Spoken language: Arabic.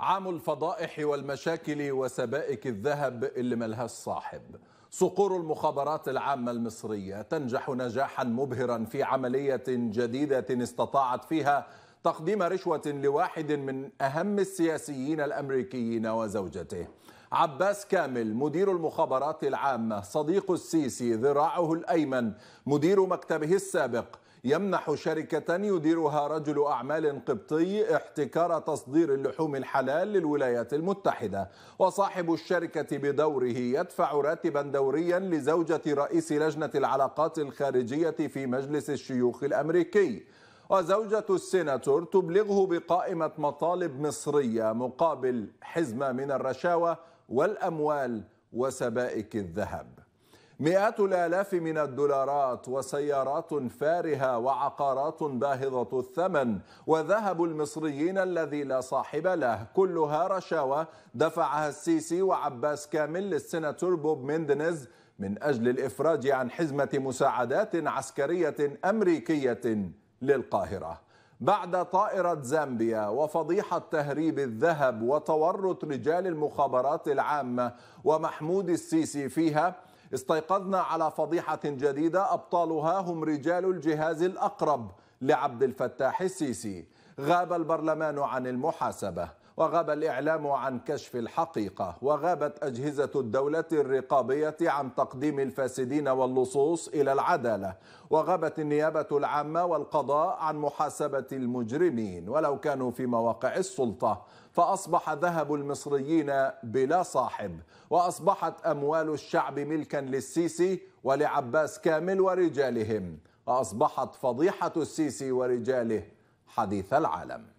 عام الفضائح والمشاكل وسبائك الذهب اللي ملهاش صاحب صقور المخابرات العامة المصرية تنجح نجاحا مبهرا في عملية جديدة استطاعت فيها تقديم رشوة لواحد من أهم السياسيين الأمريكيين وزوجته عباس كامل مدير المخابرات العامة صديق السيسي ذراعه الأيمن مدير مكتبه السابق يمنح شركة يديرها رجل أعمال قبطي احتكار تصدير اللحوم الحلال للولايات المتحدة وصاحب الشركة بدوره يدفع راتبا دوريا لزوجة رئيس لجنة العلاقات الخارجية في مجلس الشيوخ الأمريكي وزوجة السيناتور تبلغه بقائمة مطالب مصرية مقابل حزمة من الرشاوى والأموال وسبائك الذهب مئات الالاف من الدولارات وسيارات فارهه وعقارات باهظه الثمن وذهب المصريين الذي لا صاحب له كلها رشاوى دفعها السيسي وعباس كامل للسناتور بوب ميندنز من اجل الافراج عن حزمه مساعدات عسكريه امريكيه للقاهره بعد طائرة زامبيا وفضيحة تهريب الذهب وتورط رجال المخابرات العامة ومحمود السيسي فيها استيقظنا على فضيحة جديدة أبطالها هم رجال الجهاز الأقرب لعبد الفتاح السيسي غاب البرلمان عن المحاسبة وغاب الإعلام عن كشف الحقيقة وغابت أجهزة الدولة الرقابية عن تقديم الفاسدين واللصوص إلى العدالة وغابت النيابة العامة والقضاء عن محاسبة المجرمين ولو كانوا في مواقع السلطة فأصبح ذهب المصريين بلا صاحب وأصبحت أموال الشعب ملكا للسيسي ولعباس كامل ورجالهم وأصبحت فضيحة السيسي ورجاله حديث العالم